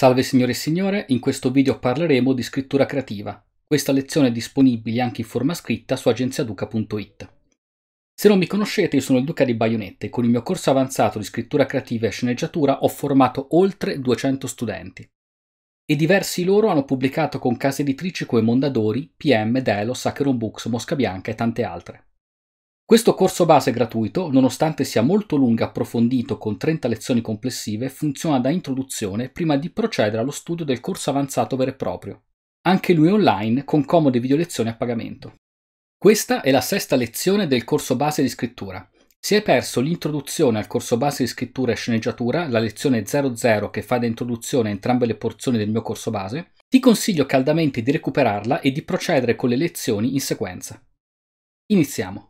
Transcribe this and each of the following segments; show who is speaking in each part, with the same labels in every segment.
Speaker 1: Salve signore e signore, in questo video parleremo di scrittura creativa. Questa lezione è disponibile anche in forma scritta su agenziaduca.it. Se non mi conoscete, io sono il Duca di Baionette e con il mio corso avanzato di scrittura creativa e sceneggiatura ho formato oltre 200 studenti. E diversi loro hanno pubblicato con case editrici come Mondadori, PM, Delo, Saccharum Books, Mosca Bianca e tante altre. Questo corso base gratuito, nonostante sia molto lungo e approfondito con 30 lezioni complessive, funziona da introduzione prima di procedere allo studio del corso avanzato vero e proprio, anche lui online con comode video lezioni a pagamento. Questa è la sesta lezione del corso base di scrittura. Se hai perso l'introduzione al corso base di scrittura e sceneggiatura, la lezione 00 che fa da introduzione a entrambe le porzioni del mio corso base, ti consiglio caldamente di recuperarla e di procedere con le lezioni in sequenza. Iniziamo.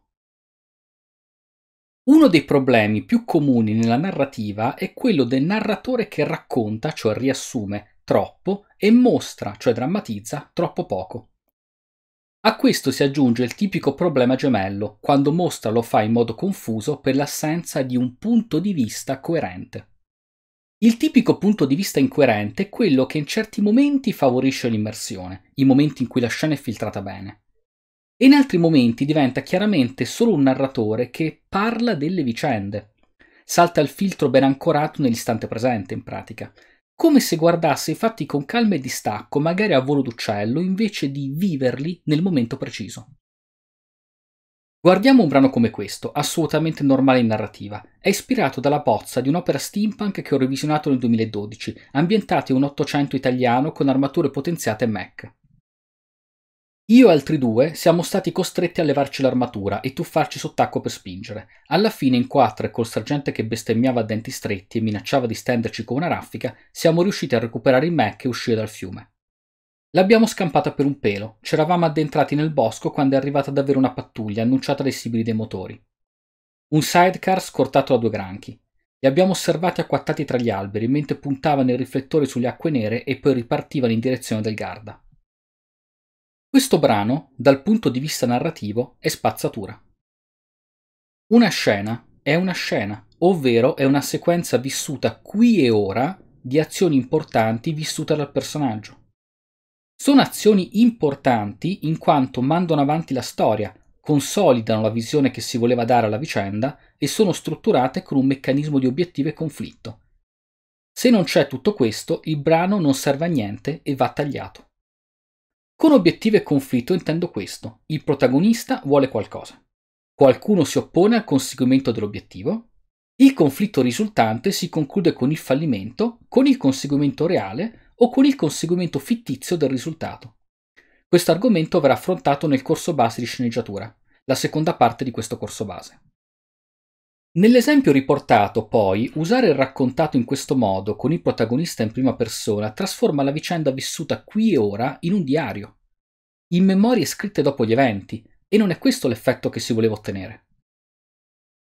Speaker 1: Uno dei problemi più comuni nella narrativa è quello del narratore che racconta, cioè riassume, troppo e mostra, cioè drammatizza, troppo poco. A questo si aggiunge il tipico problema gemello, quando mostra lo fa in modo confuso per l'assenza di un punto di vista coerente. Il tipico punto di vista incoerente è quello che in certi momenti favorisce l'immersione, i momenti in cui la scena è filtrata bene, e in altri momenti diventa chiaramente solo un narratore che parla delle vicende. Salta il filtro ben ancorato nell'istante presente, in pratica, come se guardasse i fatti con calma e distacco, magari a volo d'uccello, invece di viverli nel momento preciso. Guardiamo un brano come questo, assolutamente normale in narrativa. È ispirato dalla bozza di un'opera steampunk che ho revisionato nel 2012, ambientata in un 800 italiano con armature potenziate e mech. Io e altri due siamo stati costretti a levarci l'armatura e tuffarci sott'acqua per spingere. Alla fine, in quattro e col sergente che bestemmiava a denti stretti e minacciava di stenderci con una raffica, siamo riusciti a recuperare il Mac e uscire dal fiume. L'abbiamo scampata per un pelo, c'eravamo addentrati nel bosco quando è arrivata davvero una pattuglia annunciata dai sibili dei motori. Un sidecar scortato da due granchi. Li abbiamo osservati acquattati tra gli alberi mentre puntavano i riflettore sulle acque nere e poi ripartivano in direzione del Garda. Questo brano, dal punto di vista narrativo, è spazzatura. Una scena è una scena, ovvero è una sequenza vissuta qui e ora di azioni importanti vissute dal personaggio. Sono azioni importanti in quanto mandano avanti la storia, consolidano la visione che si voleva dare alla vicenda e sono strutturate con un meccanismo di obiettivo e conflitto. Se non c'è tutto questo, il brano non serve a niente e va tagliato. Con obiettivo e conflitto intendo questo. Il protagonista vuole qualcosa. Qualcuno si oppone al conseguimento dell'obiettivo. Il conflitto risultante si conclude con il fallimento, con il conseguimento reale o con il conseguimento fittizio del risultato. Questo argomento verrà affrontato nel corso base di sceneggiatura, la seconda parte di questo corso base. Nell'esempio riportato, poi, usare il raccontato in questo modo, con il protagonista in prima persona, trasforma la vicenda vissuta qui e ora in un diario, in memorie scritte dopo gli eventi, e non è questo l'effetto che si voleva ottenere.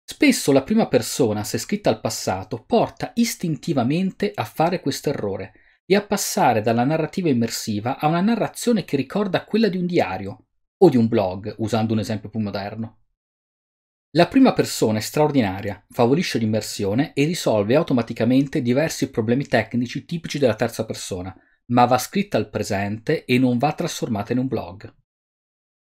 Speaker 1: Spesso la prima persona, se scritta al passato, porta istintivamente a fare questo errore e a passare dalla narrativa immersiva a una narrazione che ricorda quella di un diario o di un blog, usando un esempio più moderno. La prima persona è straordinaria, favorisce l'immersione e risolve automaticamente diversi problemi tecnici tipici della terza persona, ma va scritta al presente e non va trasformata in un blog.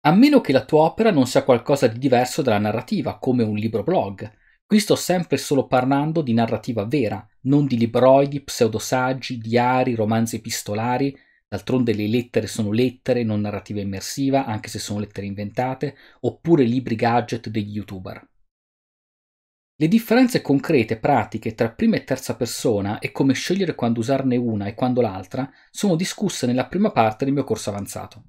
Speaker 1: A meno che la tua opera non sia qualcosa di diverso dalla narrativa, come un libro blog. Qui sto sempre solo parlando di narrativa vera, non di libroidi, pseudosaggi, diari, romanzi epistolari, D'altronde le lettere sono lettere, non narrativa immersiva, anche se sono lettere inventate, oppure libri gadget degli youtuber. Le differenze concrete pratiche tra prima e terza persona e come scegliere quando usarne una e quando l'altra sono discusse nella prima parte del mio corso avanzato.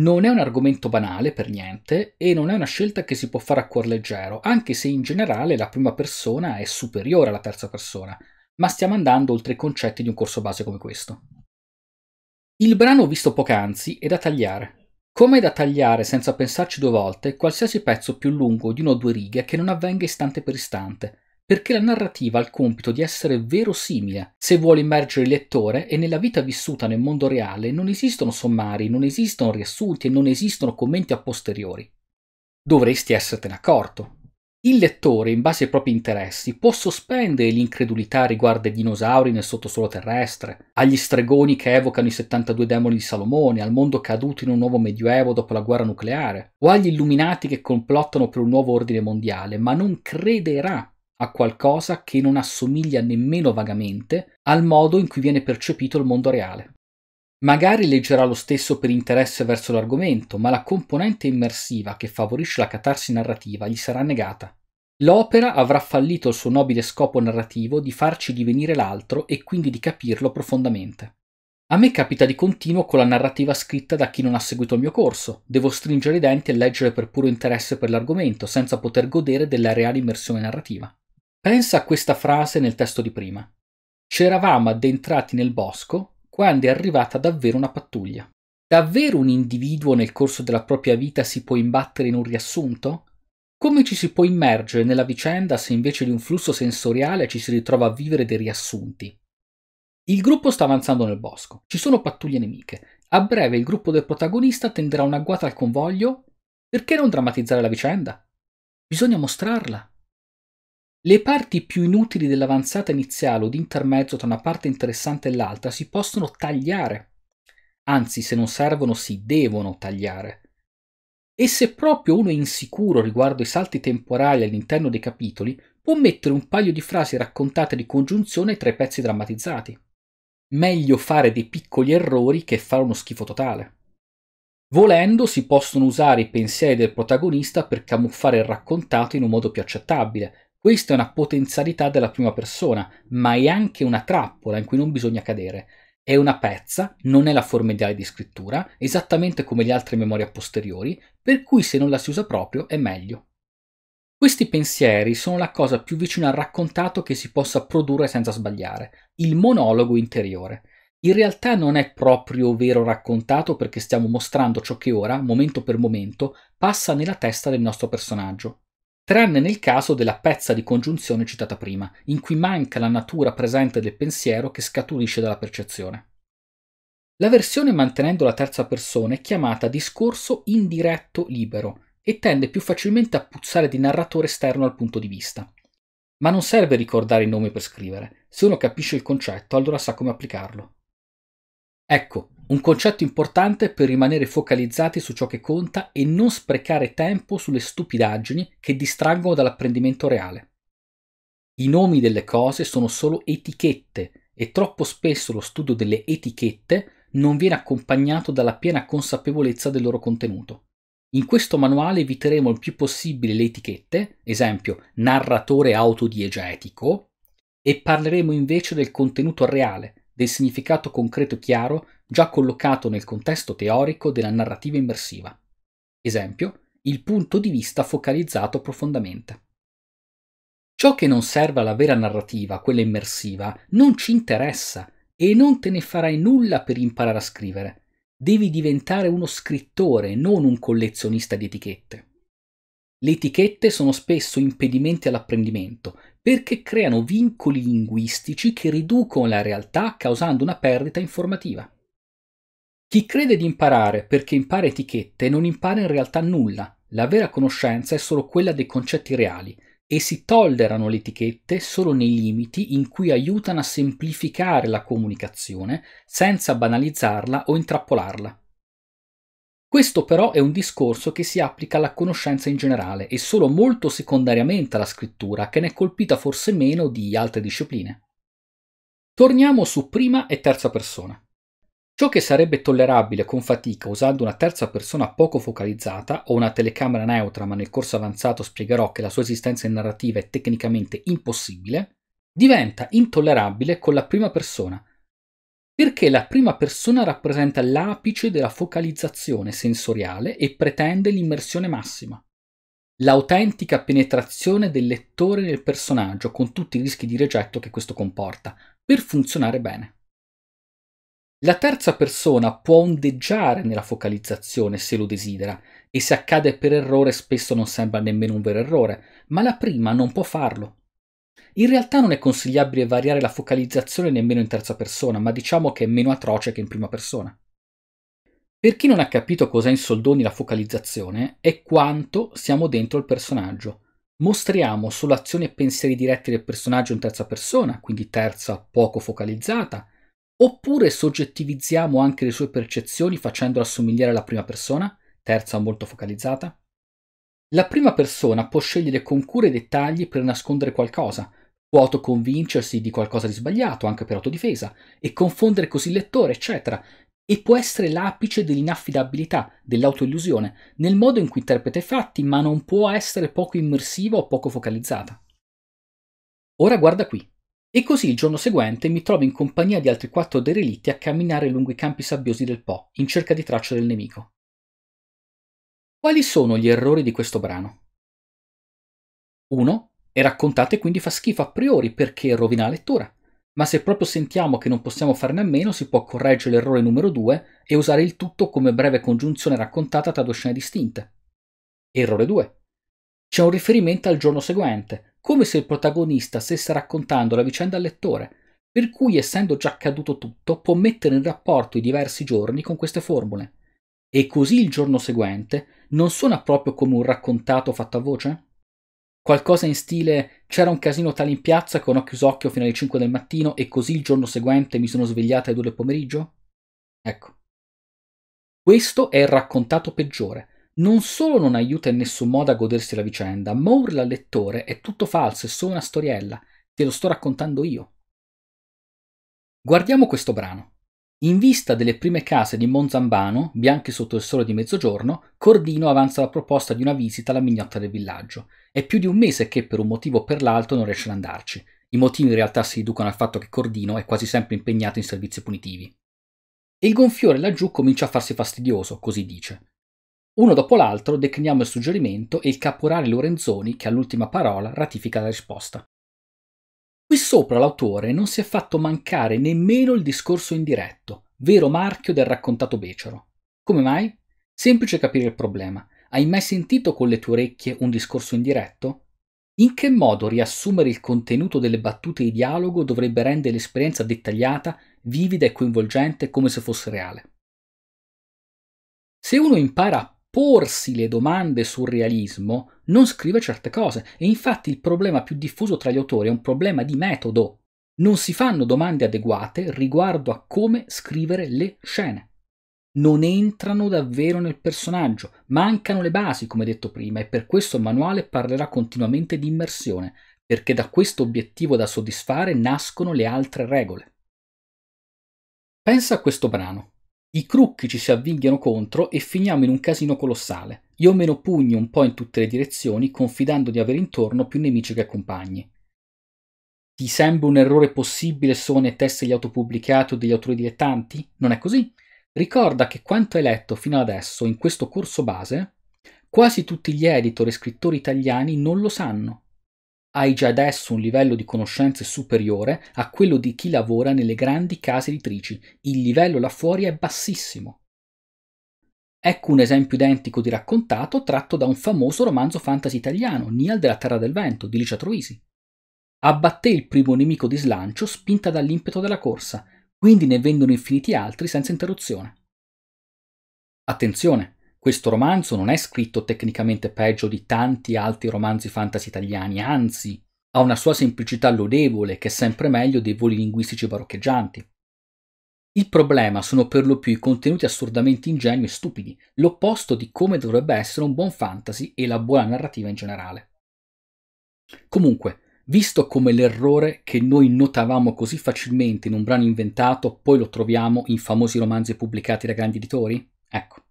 Speaker 1: Non è un argomento banale per niente e non è una scelta che si può fare a cuor leggero, anche se in generale la prima persona è superiore alla terza persona, ma stiamo andando oltre i concetti di un corso base come questo. Il brano visto poc'anzi è da tagliare. Come da tagliare senza pensarci due volte qualsiasi pezzo più lungo di una o due righe che non avvenga istante per istante, perché la narrativa ha il compito di essere verosimile se vuole immergere il lettore e nella vita vissuta nel mondo reale non esistono sommari, non esistono riassunti e non esistono commenti a posteriori. Dovresti essertene accorto, il lettore, in base ai propri interessi, può sospendere l'incredulità riguardo ai dinosauri nel sottosuolo terrestre, agli stregoni che evocano i 72 demoni di Salomone, al mondo caduto in un nuovo medioevo dopo la guerra nucleare, o agli illuminati che complottano per un nuovo ordine mondiale, ma non crederà a qualcosa che non assomiglia nemmeno vagamente al modo in cui viene percepito il mondo reale. Magari leggerà lo stesso per interesse verso l'argomento, ma la componente immersiva che favorisce la catarsi narrativa gli sarà negata. L'opera avrà fallito il suo nobile scopo narrativo di farci divenire l'altro e quindi di capirlo profondamente. A me capita di continuo con la narrativa scritta da chi non ha seguito il mio corso. Devo stringere i denti e leggere per puro interesse per l'argomento, senza poter godere della reale immersione narrativa. Pensa a questa frase nel testo di prima. C'eravamo addentrati nel bosco, quando è arrivata davvero una pattuglia. Davvero un individuo nel corso della propria vita si può imbattere in un riassunto? Come ci si può immergere nella vicenda se invece di un flusso sensoriale ci si ritrova a vivere dei riassunti? Il gruppo sta avanzando nel bosco, ci sono pattuglie nemiche. A breve il gruppo del protagonista tenderà una guata al convoglio. Perché non drammatizzare la vicenda? Bisogna mostrarla. Le parti più inutili dell'avanzata iniziale o di intermezzo tra una parte interessante e l'altra si possono tagliare. Anzi, se non servono, si devono tagliare. E se proprio uno è insicuro riguardo i salti temporali all'interno dei capitoli, può mettere un paio di frasi raccontate di congiunzione tra i pezzi drammatizzati. Meglio fare dei piccoli errori che fare uno schifo totale. Volendo si possono usare i pensieri del protagonista per camuffare il raccontato in un modo più accettabile, questa è una potenzialità della prima persona, ma è anche una trappola in cui non bisogna cadere. È una pezza, non è la forma ideale di scrittura, esattamente come le altre memorie a posteriori, per cui se non la si usa proprio è meglio. Questi pensieri sono la cosa più vicina al raccontato che si possa produrre senza sbagliare, il monologo interiore. In realtà non è proprio vero raccontato perché stiamo mostrando ciò che ora, momento per momento, passa nella testa del nostro personaggio tranne nel caso della pezza di congiunzione citata prima, in cui manca la natura presente del pensiero che scaturisce dalla percezione. La versione mantenendo la terza persona è chiamata discorso indiretto libero e tende più facilmente a puzzare di narratore esterno al punto di vista. Ma non serve ricordare i nomi per scrivere, se uno capisce il concetto allora sa come applicarlo. Ecco, un concetto importante per rimanere focalizzati su ciò che conta e non sprecare tempo sulle stupidaggini che distraggono dall'apprendimento reale. I nomi delle cose sono solo etichette e troppo spesso lo studio delle etichette non viene accompagnato dalla piena consapevolezza del loro contenuto. In questo manuale eviteremo il più possibile le etichette, esempio narratore autodiegetico, e parleremo invece del contenuto reale, del significato concreto chiaro già collocato nel contesto teorico della narrativa immersiva. Esempio, il punto di vista focalizzato profondamente. Ciò che non serve alla vera narrativa, quella immersiva, non ci interessa e non te ne farai nulla per imparare a scrivere. Devi diventare uno scrittore, non un collezionista di etichette. Le etichette sono spesso impedimenti all'apprendimento perché creano vincoli linguistici che riducono la realtà causando una perdita informativa. Chi crede di imparare perché impara etichette non impara in realtà nulla, la vera conoscenza è solo quella dei concetti reali e si tollerano le etichette solo nei limiti in cui aiutano a semplificare la comunicazione senza banalizzarla o intrappolarla. Questo però è un discorso che si applica alla conoscenza in generale e solo molto secondariamente alla scrittura, che ne è colpita forse meno di altre discipline. Torniamo su prima e terza persona. Ciò che sarebbe tollerabile con fatica usando una terza persona poco focalizzata o una telecamera neutra, ma nel corso avanzato spiegherò che la sua esistenza in narrativa è tecnicamente impossibile, diventa intollerabile con la prima persona, perché la prima persona rappresenta l'apice della focalizzazione sensoriale e pretende l'immersione massima, l'autentica penetrazione del lettore nel personaggio con tutti i rischi di rigetto che questo comporta, per funzionare bene. La terza persona può ondeggiare nella focalizzazione se lo desidera, e se accade per errore spesso non sembra nemmeno un vero errore, ma la prima non può farlo, in realtà non è consigliabile variare la focalizzazione nemmeno in terza persona, ma diciamo che è meno atroce che in prima persona. Per chi non ha capito cos'è in soldoni la focalizzazione, è quanto siamo dentro il personaggio. Mostriamo solo azioni e pensieri diretti del personaggio in terza persona, quindi terza poco focalizzata, oppure soggettivizziamo anche le sue percezioni facendola assomigliare alla prima persona, terza molto focalizzata? La prima persona può scegliere con cura i dettagli per nascondere qualcosa, può autoconvincersi di qualcosa di sbagliato anche per autodifesa e confondere così il lettore, eccetera, e può essere l'apice dell'inaffidabilità, dell'autoillusione, nel modo in cui interpreta i fatti, ma non può essere poco immersiva o poco focalizzata. Ora guarda qui. E così il giorno seguente mi trovo in compagnia di altri quattro derelitti a camminare lungo i campi sabbiosi del Po, in cerca di tracce del nemico. Quali sono gli errori di questo brano? 1. È raccontato e quindi fa schifo a priori perché rovina la lettura, ma se proprio sentiamo che non possiamo farne a meno si può correggere l'errore numero 2 e usare il tutto come breve congiunzione raccontata tra due scene distinte. Errore 2. C'è un riferimento al giorno seguente, come se il protagonista stesse raccontando la vicenda al lettore, per cui essendo già accaduto tutto può mettere in rapporto i diversi giorni con queste formule e così il giorno seguente non suona proprio come un raccontato fatto a voce? Qualcosa in stile c'era un casino tale in piazza che non ho chiuso occhio fino alle 5 del mattino e così il giorno seguente mi sono svegliata alle 2 del pomeriggio? Ecco. Questo è il raccontato peggiore. Non solo non aiuta in nessun modo a godersi la vicenda, ma urla al lettore è tutto falso, è solo una storiella, te lo sto raccontando io. Guardiamo questo brano. In vista delle prime case di Monzambano, bianche sotto il sole di mezzogiorno, Cordino avanza la proposta di una visita alla mignotta del villaggio. È più di un mese che, per un motivo o per l'altro, non riesce ad andarci. I motivi in realtà si riducono al fatto che Cordino è quasi sempre impegnato in servizi punitivi. E il gonfiore laggiù comincia a farsi fastidioso, così dice. Uno dopo l'altro decliniamo il suggerimento e il caporale Lorenzoni, che all'ultima parola, ratifica la risposta. Qui sopra l'autore non si è fatto mancare nemmeno il discorso indiretto, vero marchio del raccontato becero. Come mai? Semplice capire il problema. Hai mai sentito con le tue orecchie un discorso indiretto? In che modo riassumere il contenuto delle battute di dialogo dovrebbe rendere l'esperienza dettagliata, vivida e coinvolgente come se fosse reale? Se uno impara a porsi le domande sul realismo, non scrive certe cose e infatti il problema più diffuso tra gli autori è un problema di metodo. Non si fanno domande adeguate riguardo a come scrivere le scene. Non entrano davvero nel personaggio, mancano le basi, come detto prima, e per questo il manuale parlerà continuamente di immersione, perché da questo obiettivo da soddisfare nascono le altre regole. Pensa a questo brano. I crucchi ci si avvinghiano contro e finiamo in un casino colossale. Io meno pugni un po' in tutte le direzioni, confidando di avere intorno più nemici che compagni. Ti sembra un errore possibile solo nei test degli autopubblicati o degli autori dilettanti? Non è così. Ricorda che quanto hai letto fino ad adesso in questo corso base, quasi tutti gli editor e scrittori italiani non lo sanno hai già adesso un livello di conoscenze superiore a quello di chi lavora nelle grandi case editrici. Il livello là fuori è bassissimo. Ecco un esempio identico di raccontato tratto da un famoso romanzo fantasy italiano, Nial della Terra del Vento, di Licia Troisi. Abbatté il primo nemico di slancio spinta dall'impeto della corsa, quindi ne vendono infiniti altri senza interruzione. Attenzione, questo romanzo non è scritto tecnicamente peggio di tanti altri romanzi fantasy italiani, anzi, ha una sua semplicità lodevole che è sempre meglio dei voli linguistici baroccheggianti. Il problema sono per lo più i contenuti assurdamente ingenui e stupidi, l'opposto di come dovrebbe essere un buon fantasy e la buona narrativa in generale. Comunque, visto come l'errore che noi notavamo così facilmente in un brano inventato, poi lo troviamo in famosi romanzi pubblicati da grandi editori? Ecco.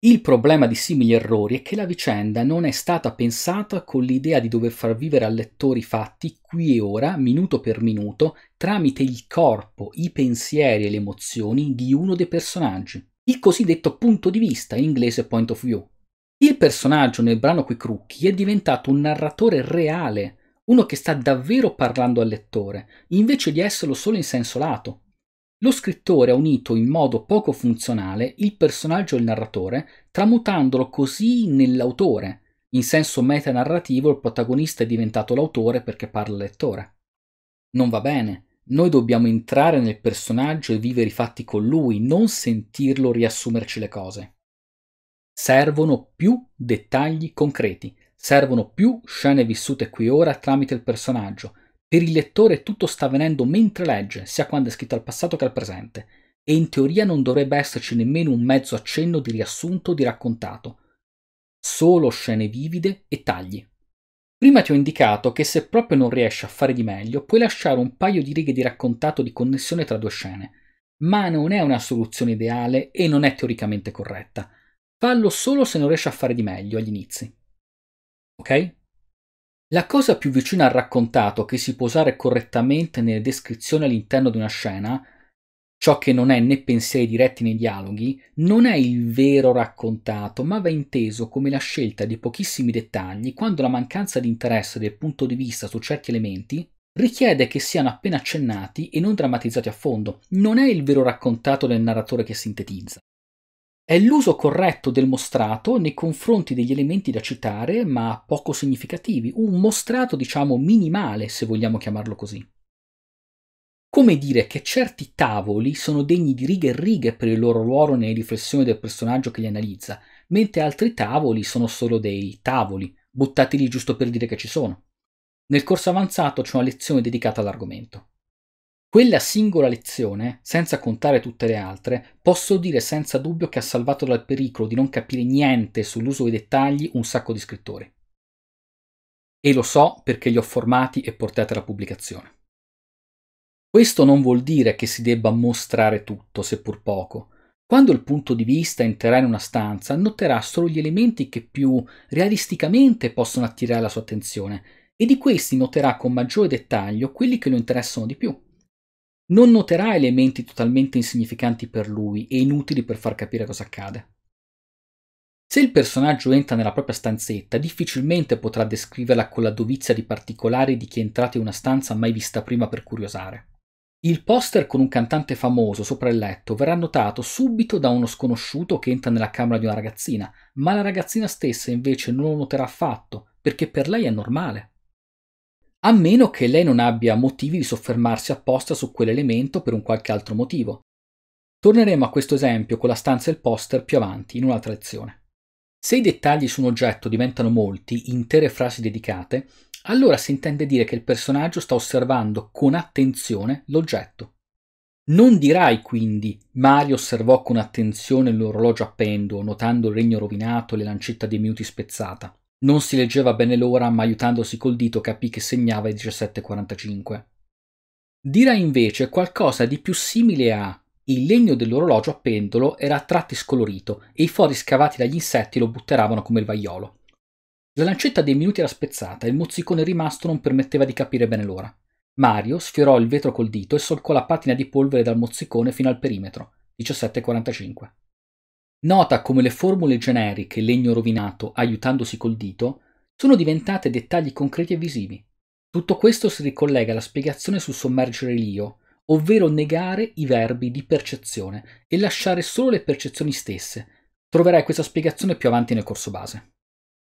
Speaker 1: Il problema di simili errori è che la vicenda non è stata pensata con l'idea di dover far vivere al lettore i fatti qui e ora, minuto per minuto, tramite il corpo, i pensieri e le emozioni di uno dei personaggi, il cosiddetto punto di vista, in inglese point of view. Il personaggio nel brano Qui Crucchi è diventato un narratore reale, uno che sta davvero parlando al lettore, invece di esserlo solo in senso lato, lo scrittore ha unito in modo poco funzionale il personaggio e il narratore, tramutandolo così nell'autore. In senso metanarrativo il protagonista è diventato l'autore perché parla al lettore. Non va bene. Noi dobbiamo entrare nel personaggio e vivere i fatti con lui, non sentirlo riassumerci le cose. Servono più dettagli concreti, servono più scene vissute qui ora tramite il personaggio, per il lettore tutto sta avvenendo mentre legge, sia quando è scritto al passato che al presente, e in teoria non dovrebbe esserci nemmeno un mezzo accenno di riassunto o di raccontato. Solo scene vivide e tagli. Prima ti ho indicato che se proprio non riesci a fare di meglio, puoi lasciare un paio di righe di raccontato di connessione tra due scene, ma non è una soluzione ideale e non è teoricamente corretta. Fallo solo se non riesci a fare di meglio agli inizi. Ok? La cosa più vicina al raccontato che si può usare correttamente nelle descrizioni all'interno di una scena, ciò che non è né pensieri diretti né dialoghi, non è il vero raccontato, ma va inteso come la scelta di pochissimi dettagli quando la mancanza di interesse del punto di vista su certi elementi richiede che siano appena accennati e non drammatizzati a fondo. Non è il vero raccontato del narratore che sintetizza. È l'uso corretto del mostrato nei confronti degli elementi da citare ma poco significativi, un mostrato diciamo minimale se vogliamo chiamarlo così. Come dire che certi tavoli sono degni di righe e righe per il loro ruolo nelle riflessioni del personaggio che li analizza, mentre altri tavoli sono solo dei tavoli, buttati lì giusto per dire che ci sono. Nel corso avanzato c'è una lezione dedicata all'argomento. Quella singola lezione, senza contare tutte le altre, posso dire senza dubbio che ha salvato dal pericolo di non capire niente sull'uso dei dettagli un sacco di scrittori. E lo so perché li ho formati e portati alla pubblicazione. Questo non vuol dire che si debba mostrare tutto, seppur poco. Quando il punto di vista entrerà in una stanza, noterà solo gli elementi che più realisticamente possono attirare la sua attenzione e di questi noterà con maggiore dettaglio quelli che lo interessano di più non noterà elementi totalmente insignificanti per lui e inutili per far capire cosa accade. Se il personaggio entra nella propria stanzetta, difficilmente potrà descriverla con la dovizia di particolari di chi è entrato in una stanza mai vista prima per curiosare. Il poster con un cantante famoso sopra il letto verrà notato subito da uno sconosciuto che entra nella camera di una ragazzina, ma la ragazzina stessa invece non lo noterà affatto, perché per lei è normale a meno che lei non abbia motivi di soffermarsi apposta su quell'elemento per un qualche altro motivo. Torneremo a questo esempio con la stanza e il poster più avanti in un'altra lezione. Se i dettagli su un oggetto diventano molti, intere frasi dedicate, allora si intende dire che il personaggio sta osservando con attenzione l'oggetto. Non dirai quindi Mario osservò con attenzione l'orologio a pendo, notando il regno rovinato e le lancette dei minuti spezzata. Non si leggeva bene l'ora, ma aiutandosi col dito capì che segnava i 17.45. Dirà invece qualcosa di più simile a il legno dell'orologio a pendolo era a tratti scolorito e i fori scavati dagli insetti lo butteravano come il vaiolo. La lancetta dei minuti era spezzata e il mozzicone rimasto non permetteva di capire bene l'ora. Mario sfiorò il vetro col dito e solcò la patina di polvere dal mozzicone fino al perimetro, 17.45. Nota come le formule generiche legno rovinato aiutandosi col dito sono diventate dettagli concreti e visivi. Tutto questo si ricollega alla spiegazione sul sommergere l'io, ovvero negare i verbi di percezione e lasciare solo le percezioni stesse. Troverai questa spiegazione più avanti nel corso base.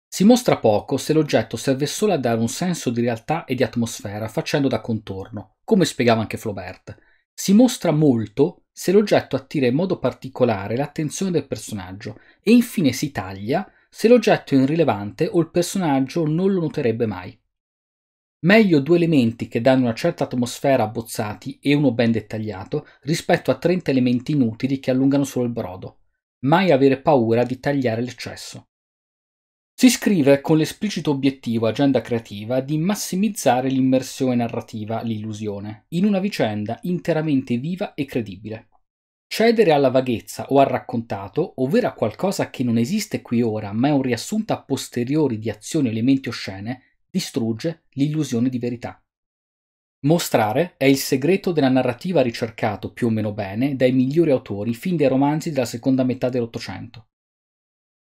Speaker 1: Si mostra poco se l'oggetto serve solo a dare un senso di realtà e di atmosfera facendo da contorno, come spiegava anche Flaubert. Si mostra molto se l'oggetto attira in modo particolare l'attenzione del personaggio e infine si taglia se l'oggetto è irrilevante o il personaggio non lo noterebbe mai. Meglio due elementi che danno una certa atmosfera abbozzati e uno ben dettagliato rispetto a 30 elementi inutili che allungano solo il brodo. Mai avere paura di tagliare l'eccesso. Si scrive con l'esplicito obiettivo agenda creativa di massimizzare l'immersione narrativa, l'illusione, in una vicenda interamente viva e credibile. Cedere alla vaghezza o al raccontato, ovvero a qualcosa che non esiste qui ora, ma è un riassunto a posteriori di azioni o elementi o scene, distrugge l'illusione di verità. Mostrare è il segreto della narrativa ricercato più o meno bene dai migliori autori fin dai romanzi della seconda metà dell'Ottocento.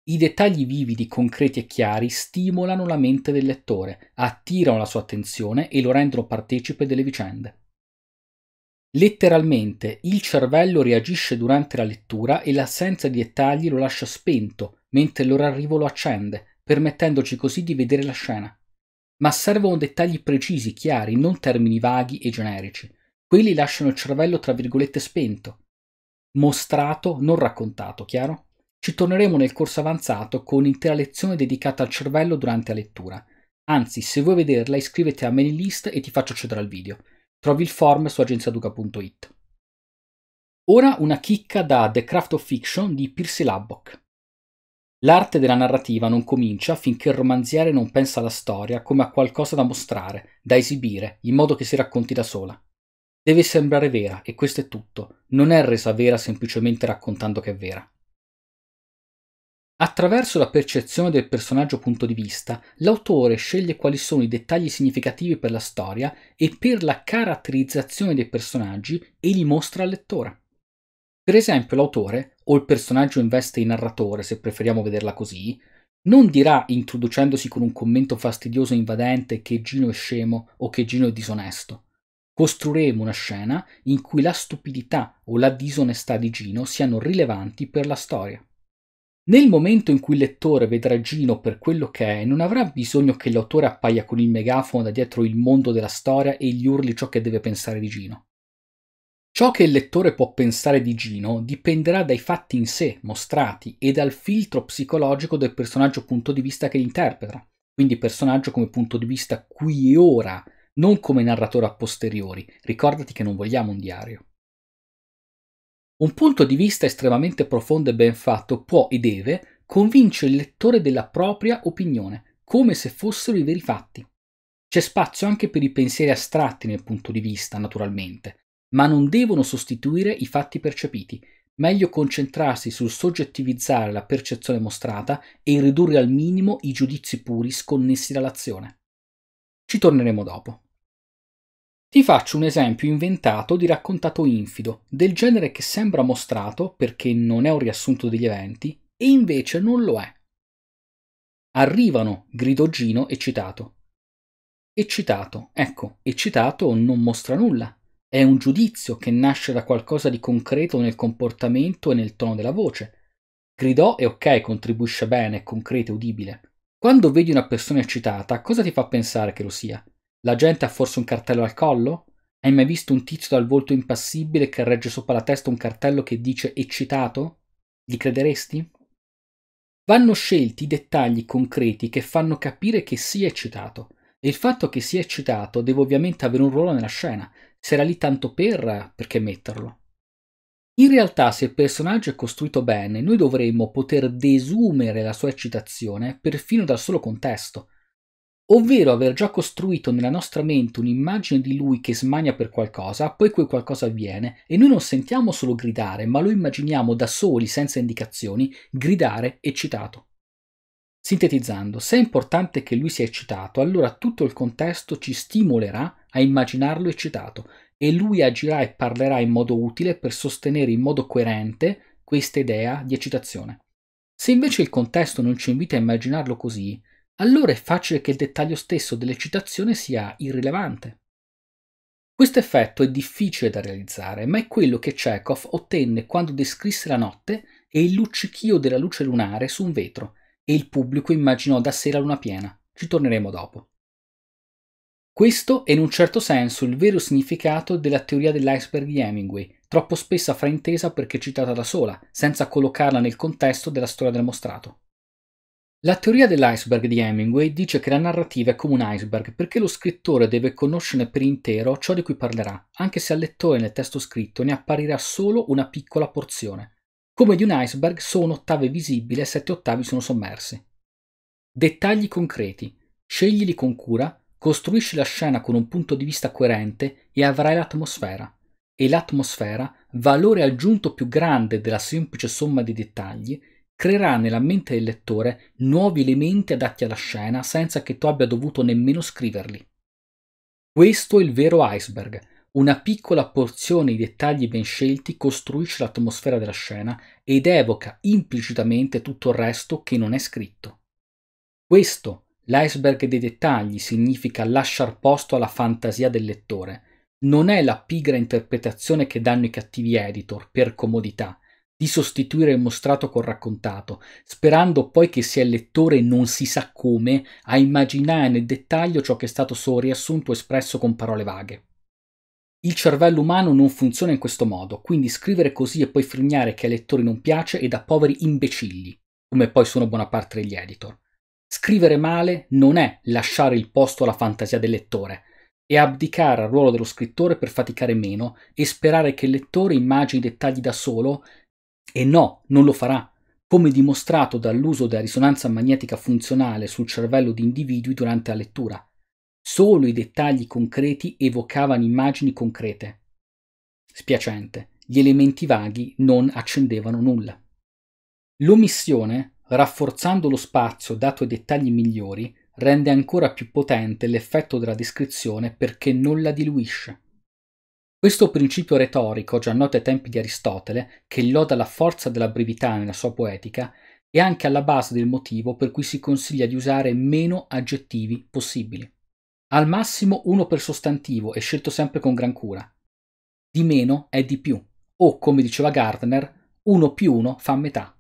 Speaker 1: I dettagli vividi, concreti e chiari stimolano la mente del lettore, attirano la sua attenzione e lo rendono partecipe delle vicende. Letteralmente, il cervello reagisce durante la lettura e l'assenza di dettagli lo lascia spento, mentre l'orarrivo lo accende, permettendoci così di vedere la scena. Ma servono dettagli precisi, chiari, non termini vaghi e generici. Quelli lasciano il cervello tra virgolette spento. Mostrato, non raccontato, chiaro? Ci torneremo nel corso avanzato con un'intera lezione dedicata al cervello durante la lettura. Anzi, se vuoi vederla, iscriviti a mailing list e ti faccio accedere al video. Trovi il form su agenziaduca.it. Ora una chicca da The Craft of Fiction di Percy Lubbock. L'arte della narrativa non comincia finché il romanziere non pensa alla storia come a qualcosa da mostrare, da esibire, in modo che si racconti da sola. Deve sembrare vera, e questo è tutto. Non è resa vera semplicemente raccontando che è vera. Attraverso la percezione del personaggio punto di vista, l'autore sceglie quali sono i dettagli significativi per la storia e per la caratterizzazione dei personaggi e li mostra al lettore. Per esempio, l'autore, o il personaggio in veste di narratore, se preferiamo vederla così, non dirà, introducendosi con un commento fastidioso e invadente, che Gino è scemo o che Gino è disonesto. Costruiremo una scena in cui la stupidità o la disonestà di Gino siano rilevanti per la storia. Nel momento in cui il lettore vedrà Gino per quello che è, non avrà bisogno che l'autore appaia con il megafono da dietro il mondo della storia e gli urli ciò che deve pensare di Gino. Ciò che il lettore può pensare di Gino dipenderà dai fatti in sé mostrati e dal filtro psicologico del personaggio punto di vista che interpreta, quindi personaggio come punto di vista qui e ora, non come narratore a posteriori. Ricordati che non vogliamo un diario. Un punto di vista estremamente profondo e ben fatto può e deve convincere il lettore della propria opinione, come se fossero i veri fatti. C'è spazio anche per i pensieri astratti nel punto di vista, naturalmente, ma non devono sostituire i fatti percepiti. Meglio concentrarsi sul soggettivizzare la percezione mostrata e ridurre al minimo i giudizi puri sconnessi dall'azione. Ci torneremo dopo. Ti faccio un esempio inventato di raccontato infido, del genere che sembra mostrato perché non è un riassunto degli eventi e invece non lo è. Arrivano, gridò Gino eccitato. Eccitato, ecco, eccitato non mostra nulla. È un giudizio che nasce da qualcosa di concreto nel comportamento e nel tono della voce. Gridò e ok, contribuisce bene, è concreto e udibile. Quando vedi una persona eccitata, cosa ti fa pensare che lo sia? La gente ha forse un cartello al collo? Hai mai visto un tizio dal volto impassibile che regge sopra la testa un cartello che dice eccitato? Gli crederesti? Vanno scelti i dettagli concreti che fanno capire che sia eccitato. E il fatto che sia eccitato deve ovviamente avere un ruolo nella scena. Se era lì tanto per, perché metterlo? In realtà, se il personaggio è costruito bene, noi dovremmo poter desumere la sua eccitazione perfino dal solo contesto, ovvero aver già costruito nella nostra mente un'immagine di lui che smania per qualcosa, poi quel qualcosa avviene e noi non sentiamo solo gridare, ma lo immaginiamo da soli, senza indicazioni, gridare eccitato. Sintetizzando, se è importante che lui sia eccitato, allora tutto il contesto ci stimolerà a immaginarlo eccitato e lui agirà e parlerà in modo utile per sostenere in modo coerente questa idea di eccitazione. Se invece il contesto non ci invita a immaginarlo così, allora è facile che il dettaglio stesso dell'eccitazione sia irrilevante. Questo effetto è difficile da realizzare, ma è quello che Chekhov ottenne quando descrisse la notte e il luccichio della luce lunare su un vetro e il pubblico immaginò da sé la luna piena. Ci torneremo dopo. Questo è in un certo senso il vero significato della teoria dell'iceberg di Hemingway, troppo spesso fraintesa perché citata da sola, senza collocarla nel contesto della storia del mostrato. La teoria dell'iceberg di Hemingway dice che la narrativa è come un iceberg perché lo scrittore deve conoscere per intero ciò di cui parlerà, anche se al lettore nel testo scritto ne apparirà solo una piccola porzione. Come di un iceberg sono ottave visibili e sette ottavi sono sommersi. Dettagli concreti. Sceglili con cura, costruisci la scena con un punto di vista coerente e avrai l'atmosfera. E l'atmosfera, valore aggiunto più grande della semplice somma di dettagli, creerà nella mente del lettore nuovi elementi adatti alla scena senza che tu abbia dovuto nemmeno scriverli. Questo è il vero iceberg. Una piccola porzione di dettagli ben scelti costruisce l'atmosfera della scena ed evoca implicitamente tutto il resto che non è scritto. Questo, l'iceberg dei dettagli, significa lasciar posto alla fantasia del lettore. Non è la pigra interpretazione che danno i cattivi editor per comodità, di sostituire il mostrato col raccontato, sperando poi che sia il lettore non si sa come a immaginare nel dettaglio ciò che è stato solo riassunto o espresso con parole vaghe. Il cervello umano non funziona in questo modo, quindi scrivere così e poi frignare che ai lettori non piace è da poveri imbecilli, come poi sono buona parte degli editor. Scrivere male non è lasciare il posto alla fantasia del lettore, è abdicare al ruolo dello scrittore per faticare meno e sperare che il lettore immagini i dettagli da solo e no, non lo farà, come dimostrato dall'uso della risonanza magnetica funzionale sul cervello di individui durante la lettura. Solo i dettagli concreti evocavano immagini concrete. Spiacente, gli elementi vaghi non accendevano nulla. L'omissione, rafforzando lo spazio dato ai dettagli migliori, rende ancora più potente l'effetto della descrizione perché non la diluisce. Questo principio retorico, già noto ai tempi di Aristotele, che loda la forza della brevità nella sua poetica, è anche alla base del motivo per cui si consiglia di usare meno aggettivi possibili. Al massimo uno per sostantivo e scelto sempre con gran cura. Di meno è di più, o come diceva Gardner, uno più uno fa metà.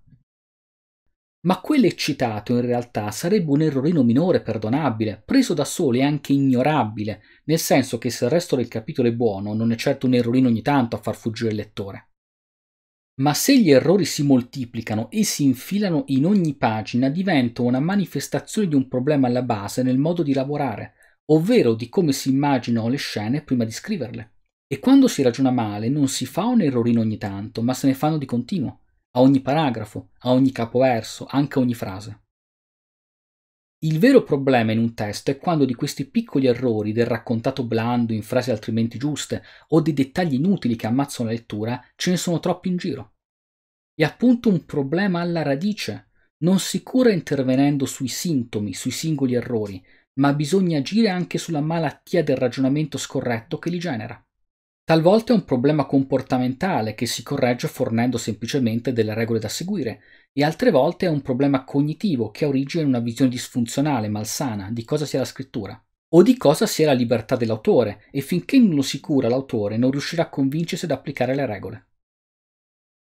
Speaker 1: Ma quell'eccitato in realtà sarebbe un errorino minore perdonabile, preso da solo e anche ignorabile, nel senso che se il resto del capitolo è buono, non è certo un errorino ogni tanto a far fuggire il lettore. Ma se gli errori si moltiplicano e si infilano in ogni pagina, diventa una manifestazione di un problema alla base nel modo di lavorare, ovvero di come si immaginano le scene prima di scriverle. E quando si ragiona male non si fa un errorino ogni tanto, ma se ne fanno di continuo a ogni paragrafo, a ogni capoverso, anche a ogni frase. Il vero problema in un testo è quando di questi piccoli errori del raccontato blando in frasi altrimenti giuste o dei dettagli inutili che ammazzano la lettura ce ne sono troppi in giro. È appunto un problema alla radice. Non si cura intervenendo sui sintomi, sui singoli errori, ma bisogna agire anche sulla malattia del ragionamento scorretto che li genera. Talvolta è un problema comportamentale che si corregge fornendo semplicemente delle regole da seguire, e altre volte è un problema cognitivo che ha origine in una visione disfunzionale, malsana, di cosa sia la scrittura o di cosa sia la libertà dell'autore, e finché non lo si cura l'autore non riuscirà a convincersi ad applicare le regole.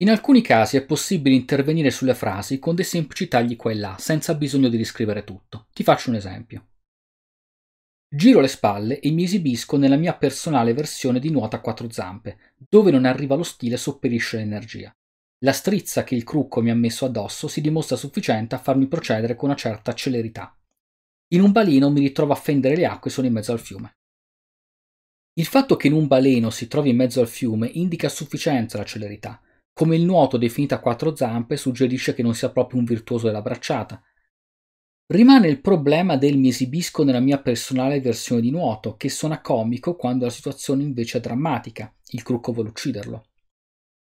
Speaker 1: In alcuni casi è possibile intervenire sulle frasi con dei semplici tagli qua e là, senza bisogno di riscrivere tutto. Ti faccio un esempio. Giro le spalle e mi esibisco nella mia personale versione di nuoto a quattro zampe, dove non arriva lo stile e sopperisce l'energia. La strizza che il crucco mi ha messo addosso si dimostra sufficiente a farmi procedere con una certa celerità. In un baleno mi ritrovo a fendere le acque e sono in mezzo al fiume. Il fatto che in un baleno si trovi in mezzo al fiume indica a sufficienza la celerità, come il nuoto definito a quattro zampe suggerisce che non sia proprio un virtuoso della bracciata, Rimane il problema del mi esibisco nella mia personale versione di nuoto, che suona comico quando la situazione invece è drammatica, il trucco vuole ucciderlo.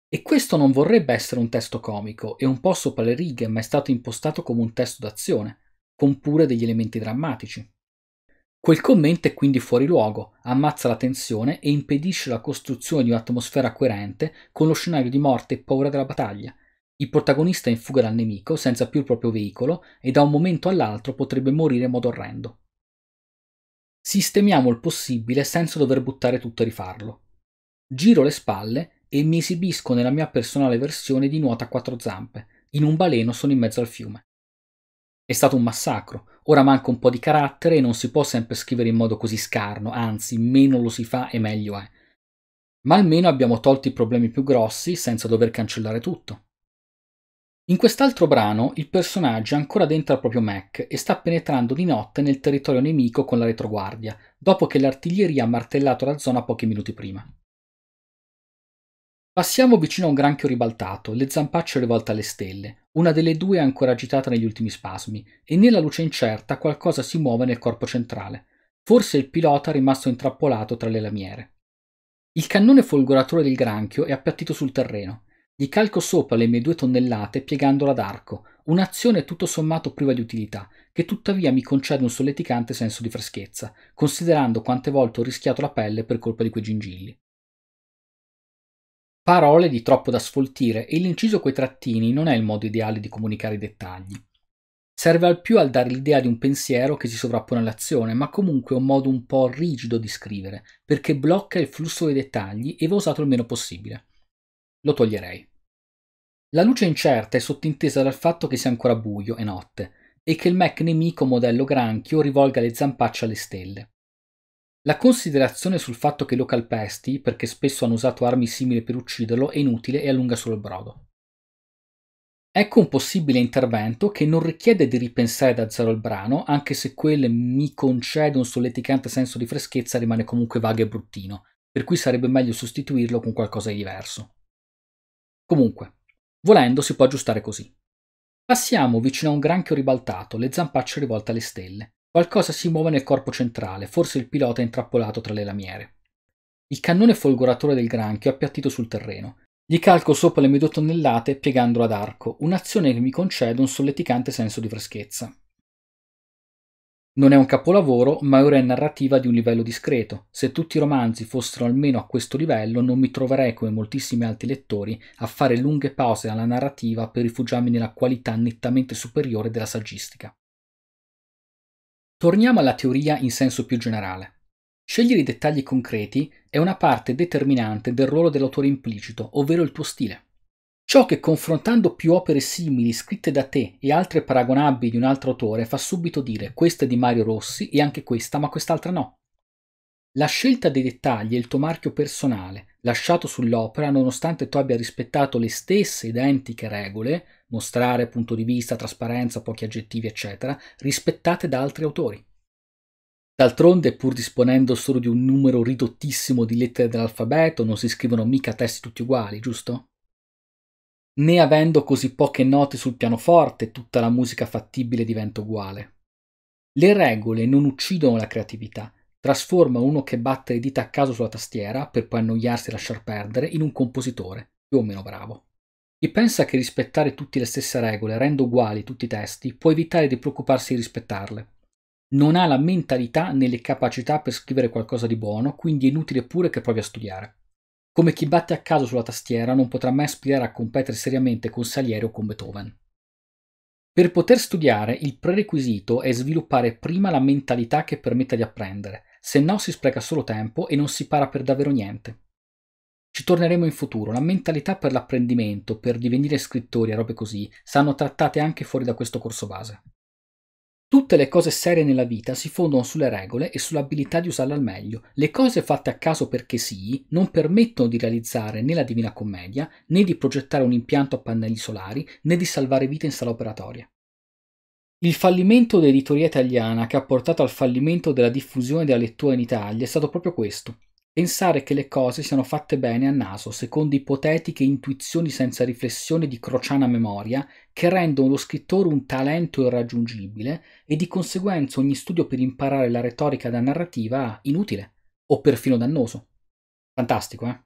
Speaker 1: E questo non vorrebbe essere un testo comico, è un po' sopra le righe, ma è stato impostato come un testo d'azione, con pure degli elementi drammatici. Quel commento è quindi fuori luogo, ammazza la tensione e impedisce la costruzione di un'atmosfera coerente con lo scenario di morte e paura della battaglia, il protagonista è in fuga dal nemico, senza più il proprio veicolo, e da un momento all'altro potrebbe morire in modo orrendo. Sistemiamo il possibile senza dover buttare tutto e rifarlo. Giro le spalle e mi esibisco nella mia personale versione di nuota a quattro zampe. In un baleno sono in mezzo al fiume. È stato un massacro, ora manca un po' di carattere e non si può sempre scrivere in modo così scarno, anzi, meno lo si fa e meglio è. Ma almeno abbiamo tolto i problemi più grossi senza dover cancellare tutto. In quest'altro brano il personaggio è ancora dentro al proprio Mac e sta penetrando di notte nel territorio nemico con la retroguardia, dopo che l'artiglieria ha martellato la zona pochi minuti prima. Passiamo vicino a un granchio ribaltato, le zampacce rivolte alle stelle, una delle due è ancora agitata negli ultimi spasmi, e nella luce incerta qualcosa si muove nel corpo centrale, forse il pilota rimasto intrappolato tra le lamiere. Il cannone folgoratore del granchio è appiattito sul terreno, gli calco sopra le mie due tonnellate piegandola ad arco, un'azione tutto sommato priva di utilità, che tuttavia mi concede un solleticante senso di freschezza, considerando quante volte ho rischiato la pelle per colpa di quei gingilli. Parole di troppo da sfoltire e l'inciso coi trattini non è il modo ideale di comunicare i dettagli. Serve al più al dare l'idea di un pensiero che si sovrappone all'azione, ma comunque è un modo un po' rigido di scrivere, perché blocca il flusso dei dettagli e va usato il meno possibile lo toglierei. La luce incerta è sottintesa dal fatto che sia ancora buio e notte e che il mech nemico modello granchio rivolga le zampacce alle stelle. La considerazione sul fatto che lo calpesti, perché spesso hanno usato armi simili per ucciderlo, è inutile e allunga solo il brodo. Ecco un possibile intervento che non richiede di ripensare da zero il brano, anche se quel mi concede un solleticante senso di freschezza rimane comunque vago e bruttino, per cui sarebbe meglio sostituirlo con qualcosa di diverso. Comunque, volendo si può aggiustare così. Passiamo vicino a un granchio ribaltato, le zampacce rivolte alle stelle. Qualcosa si muove nel corpo centrale, forse il pilota è intrappolato tra le lamiere. Il cannone folgoratore del granchio è appiattito sul terreno. Gli calco sopra le mie due tonnellate piegandolo ad arco, un'azione che mi concede un solleticante senso di freschezza. Non è un capolavoro, ma ora è narrativa di un livello discreto. Se tutti i romanzi fossero almeno a questo livello, non mi troverei, come moltissimi altri lettori, a fare lunghe pause alla narrativa per rifugiarmi nella qualità nettamente superiore della saggistica. Torniamo alla teoria in senso più generale. Scegliere i dettagli concreti è una parte determinante del ruolo dell'autore implicito, ovvero il tuo stile. Ciò che confrontando più opere simili scritte da te e altre paragonabili di un altro autore fa subito dire questa è di Mario Rossi e anche questa, ma quest'altra no. La scelta dei dettagli e il tuo marchio personale, lasciato sull'opera nonostante tu abbia rispettato le stesse identiche regole, mostrare punto di vista, trasparenza, pochi aggettivi, eccetera, rispettate da altri autori. D'altronde, pur disponendo solo di un numero ridottissimo di lettere dell'alfabeto, non si scrivono mica testi tutti uguali, giusto? né avendo così poche note sul pianoforte tutta la musica fattibile diventa uguale. Le regole non uccidono la creatività, trasforma uno che batte le dita a caso sulla tastiera per poi annoiarsi e lasciar perdere in un compositore più o meno bravo. Chi pensa che rispettare tutte le stesse regole renda uguali tutti i testi può evitare di preoccuparsi di rispettarle. Non ha la mentalità né le capacità per scrivere qualcosa di buono, quindi è inutile pure che provi a studiare. Come chi batte a caso sulla tastiera non potrà mai aspirare a competere seriamente con Salieri o con Beethoven. Per poter studiare, il prerequisito è sviluppare prima la mentalità che permetta di apprendere, se no si spreca solo tempo e non si para per davvero niente. Ci torneremo in futuro, la mentalità per l'apprendimento, per divenire scrittori e robe così, saranno trattate anche fuori da questo corso base. Tutte le cose serie nella vita si fondano sulle regole e sull'abilità di usarle al meglio. Le cose fatte a caso perché sì non permettono di realizzare né la Divina Commedia, né di progettare un impianto a pannelli solari, né di salvare vite in sala operatoria. Il fallimento dell'editoria italiana che ha portato al fallimento della diffusione della lettura in Italia è stato proprio questo, Pensare che le cose siano fatte bene a naso, secondo ipotetiche intuizioni senza riflessione di crociana memoria, che rendono lo scrittore un talento irraggiungibile e di conseguenza ogni studio per imparare la retorica da narrativa inutile o perfino dannoso. Fantastico, eh?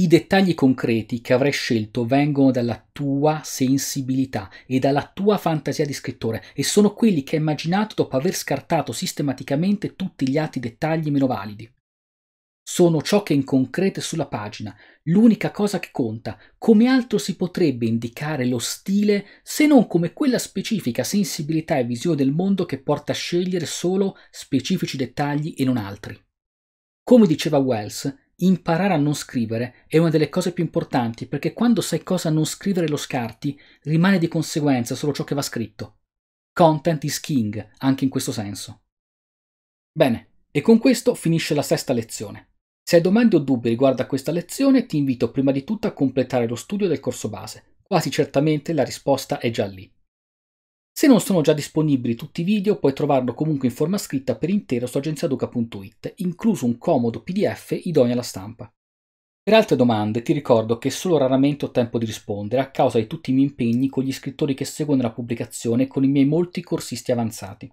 Speaker 1: I dettagli concreti che avrai scelto vengono dalla tua sensibilità e dalla tua fantasia di scrittore e sono quelli che hai immaginato dopo aver scartato sistematicamente tutti gli altri dettagli meno validi. Sono ciò che inconcreto è sulla pagina, l'unica cosa che conta. Come altro si potrebbe indicare lo stile se non come quella specifica sensibilità e visione del mondo che porta a scegliere solo specifici dettagli e non altri? Come diceva Wells, imparare a non scrivere è una delle cose più importanti perché quando sai cosa non scrivere lo scarti, rimane di conseguenza solo ciò che va scritto. Content is king, anche in questo senso. Bene, e con questo finisce la sesta lezione. Se hai domande o dubbi riguardo a questa lezione, ti invito prima di tutto a completare lo studio del corso base. Quasi certamente la risposta è già lì. Se non sono già disponibili tutti i video, puoi trovarlo comunque in forma scritta per intero su agenziaduca.it, incluso un comodo PDF idoneo alla stampa. Per altre domande ti ricordo che solo raramente ho tempo di rispondere a causa di tutti i miei impegni con gli scrittori che seguono la pubblicazione e con i miei molti corsisti avanzati.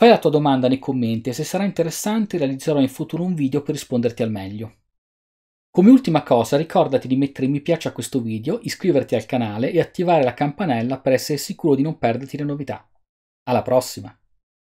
Speaker 1: Fai la tua domanda nei commenti e se sarà interessante realizzerò in futuro un video per risponderti al meglio. Come ultima cosa ricordati di mettere mi piace a questo video, iscriverti al canale e attivare la campanella per essere sicuro di non perderti le novità. Alla prossima!